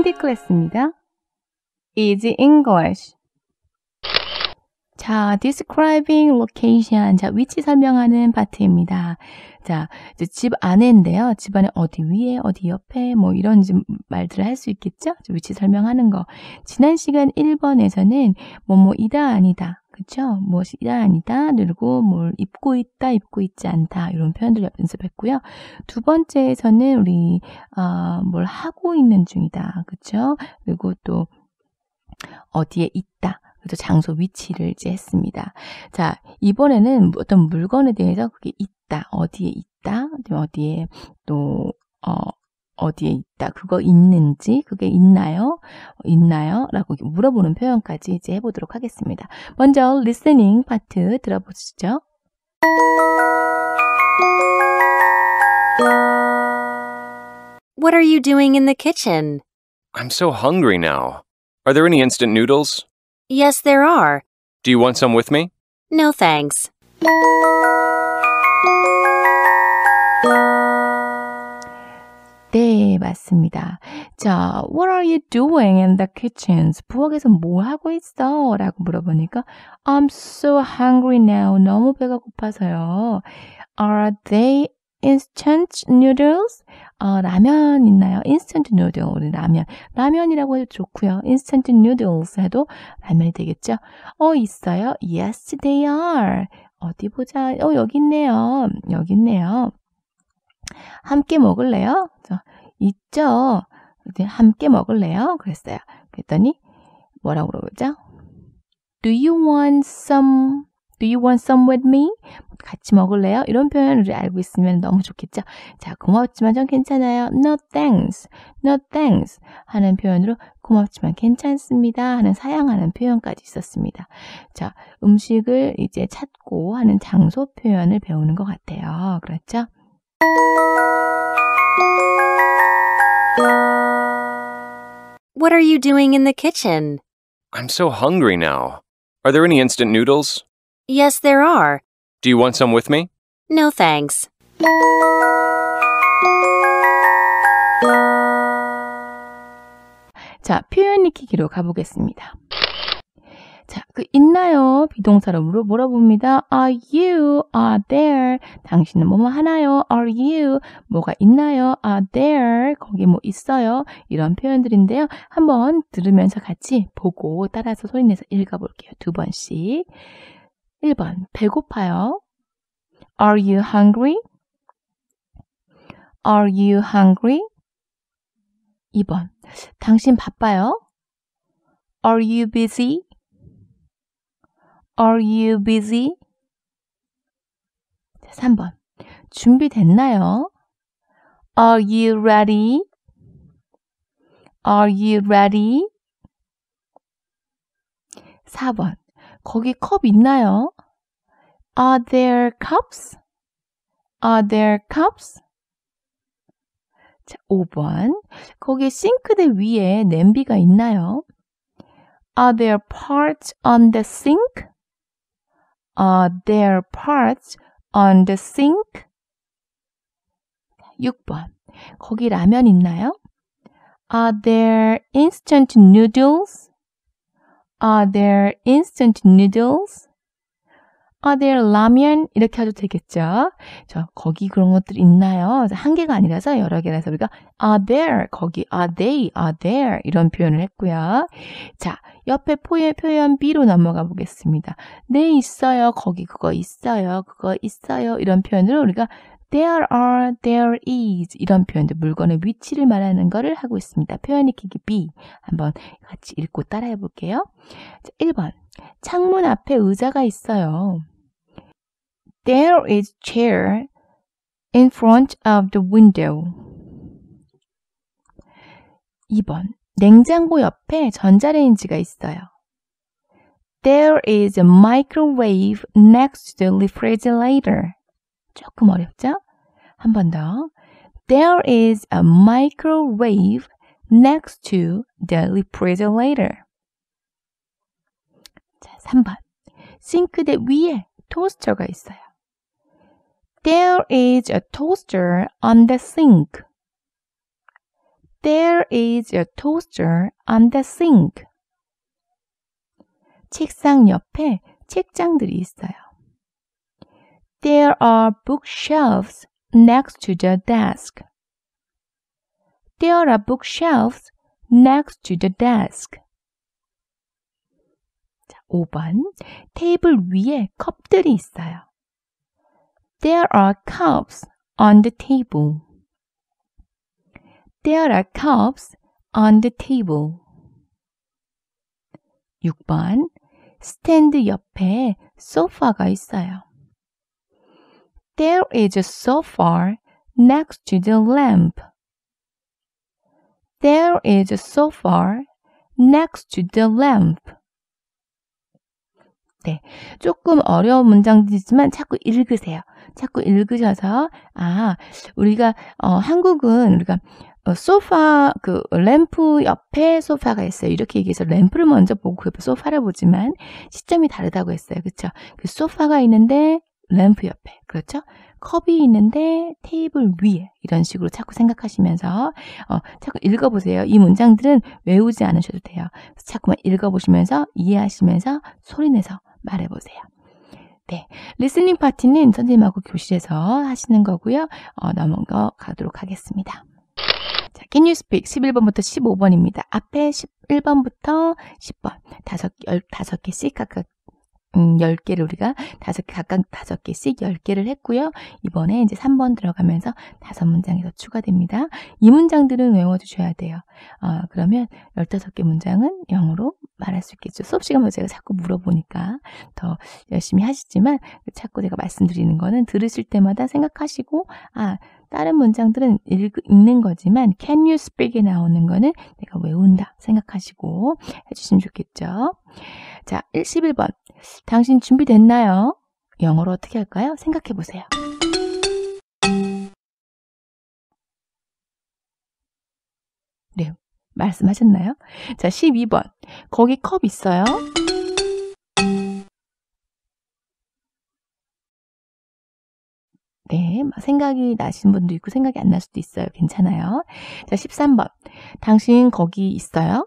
힌디 클래스입니다. Easy English. 자, describing location. 자, 위치 설명하는 파트입니다. 자, 이제 집 안에인데요. 집 안에 어디 위에, 어디 옆에, 뭐 이런 말들을 할 수 있겠죠? 위치 설명하는 거. 지난 시간 1번에서는 뭐뭐이다, 아니다. 그쵸? 무엇이다 아니다 누르고 뭘 입고 있다 입고 있지 않다 이런 표현들 연습했고요. 두 번째에서는 우리 어, 뭘 하고 있는 중이다 그쵸? 그리고 또 어디에 있다 그래서 장소 위치를 이제 했습니다. 자 이번에는 어떤 물건에 대해서 그게 있다 어디에 있다 어디에 또 어, 어디에 있다. 그거 있는지, 그게 있나요? 있나요? 라고 물어보는 표현까지 이제 해보도록 하겠습니다. 먼저 listening 파트 들어보시죠. What are you doing in the kitchen? I'm so hungry now. Are there any instant noodles? Yes, there are. Do you want some with me? No, thanks. 네, 맞습니다. 자, what are you doing in the kitchen? 부엌에서 뭐 하고 있어? 라고 물어보니까 I'm so hungry now. 너무 배가 고파서요. Are they instant noodles? 어, 라면 있나요? instant noodle. 우리 라면. 라면이라고 해도 좋고요. instant noodles 해도 라면이 되겠죠? 어, 있어요? Yes, they are. 어디 보자. 어, 여기 있네요. 여기 있네요. 함께 먹을래요? 있죠. 함께 먹을래요? 그랬어요. 그랬더니 뭐라고 그러죠? Do you want some? Do you want some with me? 같이 먹을래요? 이런 표현 우리 알고 있으면 너무 좋겠죠? 자, 고맙지만 전 괜찮아요. No thanks. No thanks. 하는 표현으로 고맙지만 괜찮습니다. 하는 사양하는 표현까지 있었습니다. 자, 음식을 이제 찾고 하는 장소 표현을 배우는 것 같아요. 그렇죠? What are you doing in the kitchen? I'm so hungry now. Are there any instant noodles? Yes, there are. Do you want some with me? No, thanks. 자, 표현 익히기로 가보겠습니다. 자, 그 있나요? 비동사로 물어봅니다. Are you? Are there? 당신은 뭐뭐 하나요? Are you? 뭐가 있나요? Are there? 거기 뭐 있어요? 이런 표현들인데요. 한번 들으면서 같이 보고 따라서 소리내서 읽어볼게요. 두 번씩. 1번 배고파요. Are you hungry? Are you hungry? 2번 당신 바빠요? Are you busy? Are you busy? 3번. 준비됐나요? Are you ready? Are you ready? 4번. 거기 컵 있나요? Are there cups? Are there cups? 자, 5번. 거기 싱크대 위에 냄비가 있나요? Are there parts on the sink? Are uh, there parts on the sink? 6번. 거기 라면 있나요? Are there instant noodles? Are there instant noodles? a r 라면? 이렇게 해도 되겠죠. 저 거기 그런 것들이 있나요? 한 개가 아니라서 여러 개라서 우리가 are there, 거기 are they, are there 이런 표현을 했고요. 자, 옆에 포현, 표현 B로 넘어가 보겠습니다. 네, 있어요. 거기 그거 있어요. 그거 있어요. 이런 표현으로 우리가 there are, there is 이런 표현들 물건의 위치를 말하는 거를 하고 있습니다. 표현 익히기 B 한번 같이 읽고 따라해 볼게요. 1번 창문 앞에 의자가 있어요. There is chair in front of the window. 2번. 냉장고 옆에 전자레인지가 있어요. There is a microwave next to the refrigerator. 조금 어렵죠? 한 번 더. There is a microwave next to the refrigerator. 자, 3번. 싱크대 위에 토스터가 있어요. There is a toaster on the sink. There is a toaster on the sink. 책상 옆에 책장들이 있어요. There are bookshelves next to the desk. There are bookshelves next to the desk. 자, 5번. 테이블 위에 컵들이 있어요. There are cups on the table. There are cups on the table. 6번 스탠드 옆에 소파가 있어요. There is a sofa next to the lamp. There is a sofa next to the lamp. 네. 조금 어려운 문장이지만 자꾸 읽으세요. 자꾸 읽으셔서, 아, 우리가, 어, 한국은 우리가 어, 소파, 그, 램프 옆에 소파가 있어요. 이렇게 얘기해서 램프를 먼저 보고 그 옆에 소파를 보지만 시점이 다르다고 했어요. 그쵸? 그 소파가 있는데 램프 옆에. 그렇죠? 컵이 있는데 테이블 위에. 이런 식으로 자꾸 생각하시면서, 어, 자꾸 읽어보세요. 이 문장들은 외우지 않으셔도 돼요. 자꾸만 읽어보시면서, 이해하시면서, 소리내서 말해보세요. 네, 리스닝 파티는 선생님하고 교실에서 하시는 거고요. 어, 넘어 가도록 하겠습니다. 자, Can you speak? 11번부터 15번입니다. 앞에 11번부터 10번 다섯, 15개씩 각각 음, 10개를 우리가 다섯 개 각각 다섯 개씩 10개를 했고요. 이번에 이제 3번 들어가면서 다섯 문장에서 추가됩니다. 이 문장들은 외워 주셔야 돼요. 아, 그러면 15개 문장은 영어로 말할 수 있겠죠. 수업 시간에 제가 자꾸 물어보니까 더 열심히 하시지만 자꾸 제가 말씀드리는 거는 들으실 때마다 생각하시고 아 다른 문장들은 읽, 는 거지만 can you speak에 나오는 거는 내가 외운다 생각하시고 해주시면 좋겠죠. 자, 11번. 당신 준비됐나요? 영어로 어떻게 할까요? 생각해 보세요. 네, 말씀하셨나요? 자, 12번. 거기 컵 있어요? 네, 생각이 나신 분도 있고 생각이 안 날 수도 있어요. 괜찮아요. 자, 13번. 당신 거기 있어요?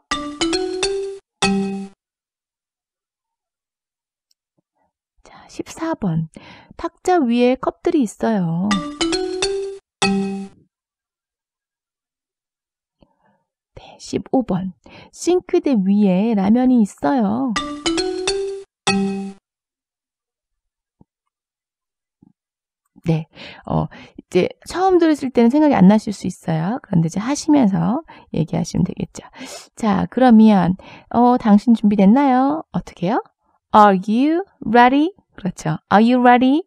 14번. 탁자 위에 컵들이 있어요. 네, 15번. 싱크대 위에 라면이 있어요. 네. 어, 이제 처음 들으실 때는 생각이 안 나실 수 있어요. 그런데 이제 하시면서 얘기하시면 되겠죠. 자, 그러면, 어, 당신 준비됐나요? 어떻게 해요? Are you ready? 그렇죠. Are you ready?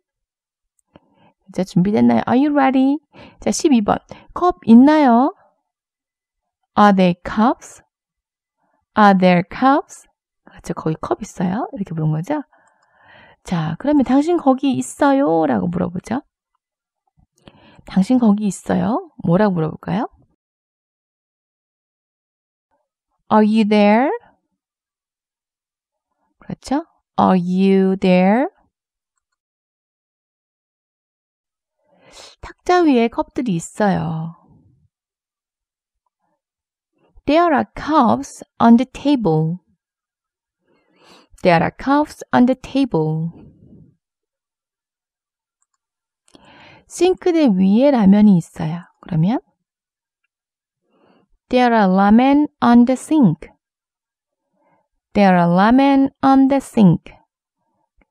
자, 준비됐나요? Are you ready? 자, 12번. 컵 있나요? Are there cups? Are there cups? 그렇죠. 거기 컵 있어요? 이렇게 물은 거죠. 자, 그러면 당신 거기 있어요? 라고 물어보죠. 당신 거기 있어요? 뭐라고 물어볼까요? Are you there? 그렇죠? Are you there? 탁자 위에 컵들이 있어요. There are cups on the table. There are cups on the table. 싱크대 위에 라면이 있어요. 그러면 There are ramen on the sink. There are ramen on the sink.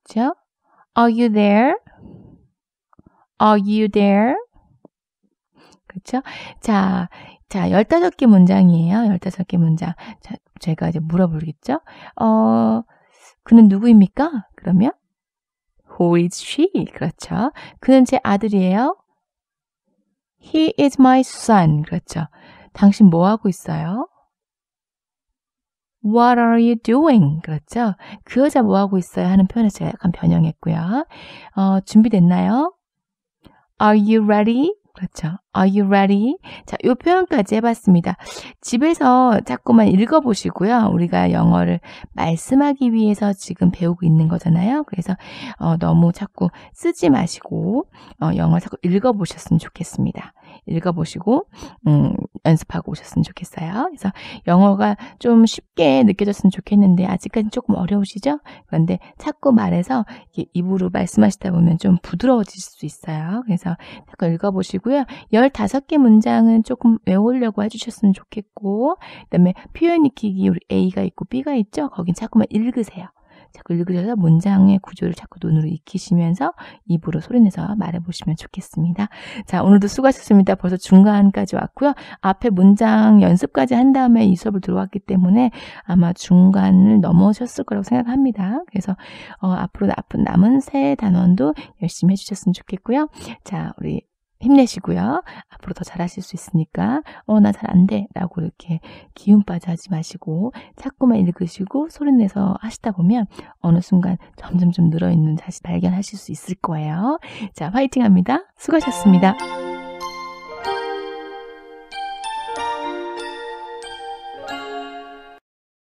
그죠? Are you there? Are you there? 그렇죠? 자, 자, 15개 문장이에요. 15개 문장. 자, 제가 이제 물어보겠죠? 어, 그는 누구입니까? 그러면 Who is she? 그렇죠. 그는 제 아들이에요. He is my son. 그렇죠. 당신 뭐 하고 있어요? What are you doing? 그렇죠. 그 여자 뭐 하고 있어요? 하는 표현에서 약간 변형했고요. 어, 준비됐나요? Are you ready? 그렇죠. Are you ready? 자, 요 표현까지 해봤습니다. 집에서 자꾸만 읽어보시고요. 우리가 영어를 말씀하기 위해서 지금 배우고 있는 거잖아요. 그래서 어, 너무 자꾸 쓰지 마시고 어, 영어 자꾸 읽어보셨으면 좋겠습니다. 읽어보시고 음, 연습하고 오셨으면 좋겠어요. 그래서 영어가 좀 쉽게 느껴졌으면 좋겠는데 아직까지 조금 어려우시죠? 그런데 자꾸 말해서 이렇게 입으로 말씀하시다 보면 좀 부드러워질 수 있어요. 그래서 잠깐 읽어보시고요. 15개 문장은 조금 외우려고 해주셨으면 좋겠고 그 다음에 표현 익히기 우리 A가 있고 B가 있죠? 거긴 자꾸만 읽으세요. 자꾸 읽으셔서 문장의 구조를 자꾸 눈으로 익히시면서 입으로 소리내서 말해보시면 좋겠습니다. 자, 오늘도 수고하셨습니다. 벌써 중간까지 왔고요. 앞에 문장 연습까지 한 다음에 이 수업을 들어왔기 때문에 아마 중간을 넘어오셨을 거라고 생각합니다. 그래서 어, 앞으로 남은 새 단원도 열심히 해주셨으면 좋겠고요. 자, 우리 힘내시고요. 앞으로 더 잘하실 수 있으니까 어 나 잘 안돼 라고 이렇게 기운 빠져 하지 마시고 자꾸만 읽으시고 소리내서 하시다 보면 어느 순간 점점점 늘어있는 자신 발견하실 수 있을 거예요. 자 화이팅합니다. 수고하셨습니다.